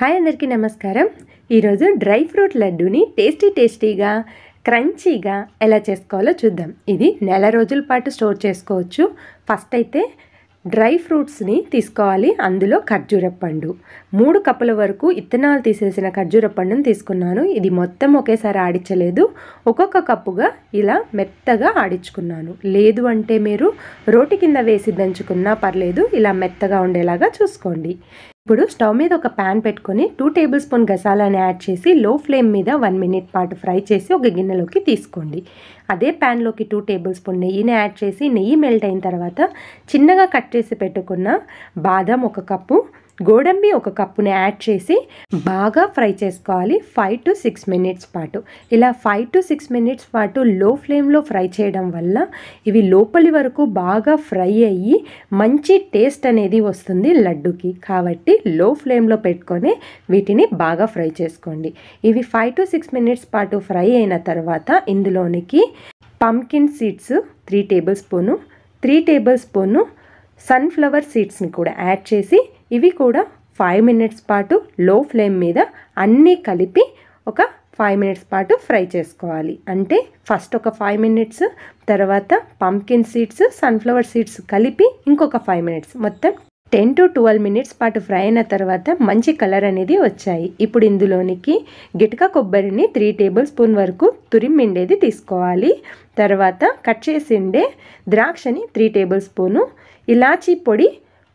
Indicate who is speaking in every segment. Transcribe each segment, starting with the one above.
Speaker 1: hi అందరికీ నమస్కారం ఈరోజు డ్రై ఫ్రూట్ లడ్డూని టేస్టీ టేస్టీగా క్రంచీగా ఎలా చేసుకోవాలో చూద్దాం ఇది నెల రోజుల పాటు స్టోర్ చేసుకోవచ్చు ఫస్ట్ అయితే డ్రై ఫ్రూట్స్ని తీసుకోవాలి అందులో ఖర్జూర పండు మూడు కప్పుల వరకు ఇత్తనాలు తీసేసిన ఖర్జూర పండును తీసుకున్నాను ఇది మొత్తం ఒకేసారి ఆడించలేదు ఒక్కొక్క కప్పుగా ఇలా మెత్తగా ఆడించుకున్నాను లేదు అంటే మీరు రోటి కింద వేసి దంచుకున్నా పర్లేదు ఇలా మెత్తగా ఉండేలాగా చూసుకోండి ఇప్పుడు స్టవ్ మీద ఒక ప్యాన్ పెట్టుకొని టూ టేబుల్ స్పూన్ గసాలాన్ని యాడ్ చేసి లో ఫ్లేమ్ మీద వన్ మినిట్ పాటు ఫ్రై చేసి ఒక గిన్నెలోకి తీసుకోండి అదే ప్యాన్లోకి టూ టేబుల్ స్పూన్ నెయ్యిని యాడ్ చేసి నెయ్యి మెల్ట్ అయిన తర్వాత చిన్నగా కట్ చేసి పెట్టుకున్న బాదం ఒక కప్పు గోడంబి ఒక కప్పుని యాడ్ చేసి బాగా ఫ్రై చేసుకోవాలి ఫైవ్ టు సిక్స్ మినిట్స్ పాటు ఇలా ఫైవ్ టు సిక్స్ మినిట్స్ పాటు లో ఫ్లేమ్లో ఫ్రై చేయడం వల్ల ఇవి లోపలి వరకు బాగా ఫ్రై అయ్యి మంచి టేస్ట్ అనేది వస్తుంది లడ్డుకి కాబట్టి లో ఫ్లేమ్లో పెట్టుకొని వీటిని బాగా ఫ్రై చేసుకోండి ఇవి ఫైవ్ టు సిక్స్ మినిట్స్ పాటు ఫ్రై అయిన తర్వాత ఇందులోనికి pumpkin seeds three tablespoon three tablespoon sunflower సీడ్స్ని కూడా యాడ్ చేసి ఇవి కూడా ఫైవ్ మినిట్స్ పాటు లో ఫ్లేమ్ మీద అన్నీ కలిపి ఒక ఫైవ్ మినిట్స్ పాటు ఫ్రై చేసుకోవాలి అంటే ఫస్ట్ ఒక ఫైవ్ మినిట్స్ తర్వాత పంకిన్ సీడ్స్ సన్ఫ్లవర్ సీడ్స్ కలిపి ఇంకొక ఫైవ్ మినిట్స్ మొత్తం టెన్ టు ట్వెల్వ్ మినిట్స్ పాటు ఫ్రై అయిన తర్వాత మంచి కలర్ అనేది వచ్చాయి ఇప్పుడు ఇందులోనికి గిటక కొబ్బరిని త్రీ టేబుల్ స్పూన్ వరకు తురిమిండేది తీసుకోవాలి తర్వాత కట్ చేసిండే ద్రాక్షని త్రీ టేబుల్ స్పూను ఇలాచీ పొడి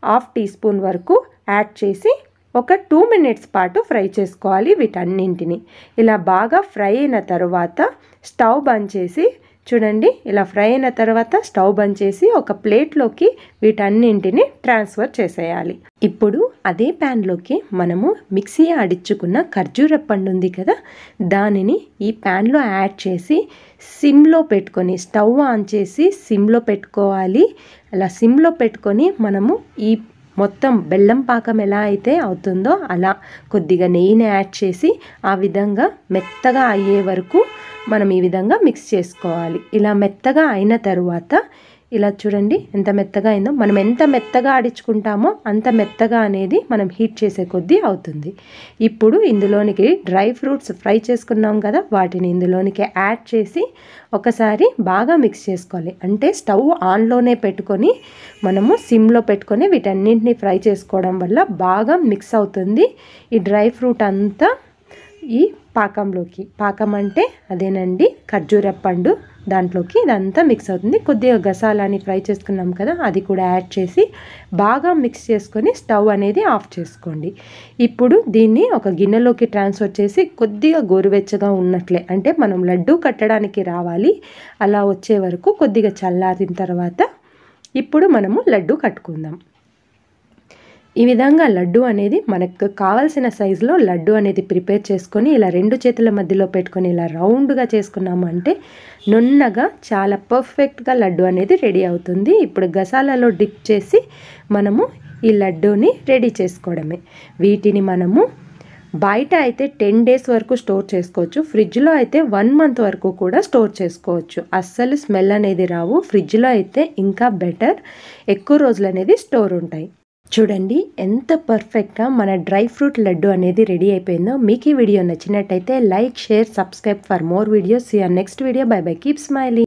Speaker 1: హాఫ్ టీ స్పూన్ వరకు యాడ్ చేసి ఒక టూ మినిట్స్ పాటు ఫ్రై చేసుకోవాలి వీటన్నింటిని ఇలా బాగా ఫ్రై అయిన తర్వాత స్టవ్ బంద్ చేసి చూడండి ఇలా ఫ్రై అయిన తర్వాత స్టవ్ బంద్ చేసి ఒక ప్లేట్లోకి వీటన్నింటిని ట్రాన్స్ఫర్ చేసేయాలి ఇప్పుడు అదే ప్యాన్లోకి మనము మిక్సీ ఆడిచ్చుకున్న ఖర్జూర పండు ఉంది కదా దానిని ఈ ప్యాన్లో యాడ్ చేసి సిమ్లో పెట్టుకొని స్టవ్ ఆన్ చేసి సిమ్లో పెట్టుకోవాలి అలా సిమ్లో పెట్టుకొని మనము ఈ మొత్తం బెల్లం పాకం ఎలా అయితే అవుతుందో అలా కొద్దిగా నెయ్యిని యాడ్ చేసి ఆ విధంగా మెత్తగా అయ్యే వరకు మనం ఈ విధంగా మిక్స్ చేసుకోవాలి ఇలా మెత్తగా అయిన తరువాత ఇలా చూడండి ఎంత మెత్తగా అయిందో మనం ఎంత మెత్తగా ఆడించుకుంటామో అంత మెత్తగా అనేది మనం హీట్ చేసే కొద్దీ అవుతుంది ఇప్పుడు ఇందులోనికి డ్రై ఫ్రూట్స్ ఫ్రై చేసుకున్నాం కదా వాటిని ఇందులోనికి యాడ్ చేసి ఒకసారి బాగా మిక్స్ చేసుకోవాలి అంటే స్టవ్ ఆన్లోనే పెట్టుకొని మనము సిమ్లో పెట్టుకొని వీటన్నింటినీ ఫ్రై చేసుకోవడం వల్ల బాగా మిక్స్ అవుతుంది ఈ డ్రై ఫ్రూట్ అంతా ఈ పాకంలోకి పాకం అంటే అదేనండి ఖర్జూర పండు దాంట్లోకి ఇదంతా మిక్స్ అవుతుంది కొద్దిగా గసాలని ఫ్రై చేసుకున్నాం కదా అది కూడా యాడ్ చేసి బాగా మిక్స్ చేసుకొని స్టవ్ అనేది ఆఫ్ చేసుకోండి ఇప్పుడు దీన్ని ఒక గిన్నెలోకి ట్రాన్స్ఫర్ చేసి కొద్దిగా గోరువెచ్చగా ఉన్నట్లే అంటే మనం లడ్డు కట్టడానికి రావాలి అలా వచ్చే వరకు కొద్దిగా చల్లారిన తర్వాత ఇప్పుడు మనము లడ్డు కట్టుకుందాం ఈ విధంగా లడ్డు అనేది మనకు కావాల్సిన సైజులో లడ్డు అనేది ప్రిపేర్ చేసుకొని ఇలా రెండు చేతుల మధ్యలో పెట్టుకొని ఇలా రౌండ్గా చేసుకున్నాము అంటే నున్నగా చాలా పర్ఫెక్ట్గా లడ్డు అనేది రెడీ అవుతుంది ఇప్పుడు గసాలలో డిప్ చేసి మనము ఈ లడ్డూని రెడీ చేసుకోవడమే వీటిని మనము బయట అయితే టెన్ డేస్ వరకు స్టోర్ చేసుకోవచ్చు ఫ్రిడ్జ్లో అయితే వన్ మంత్ వరకు కూడా స్టోర్ చేసుకోవచ్చు అస్సలు స్మెల్ అనేది రావు ఫ్రిడ్జ్లో అయితే ఇంకా బెటర్ ఎక్కువ రోజులు అనేది స్టోర్ ఉంటాయి చూడండి ఎంత పర్ఫెక్ట్గా మన డ్రై ఫ్రూట్ లడ్డు అనేది రెడీ అయిపోయిందో మీకు ఈ వీడియో నచ్చినట్టయితే like share subscribe for more videos your next video bye bye keep smiling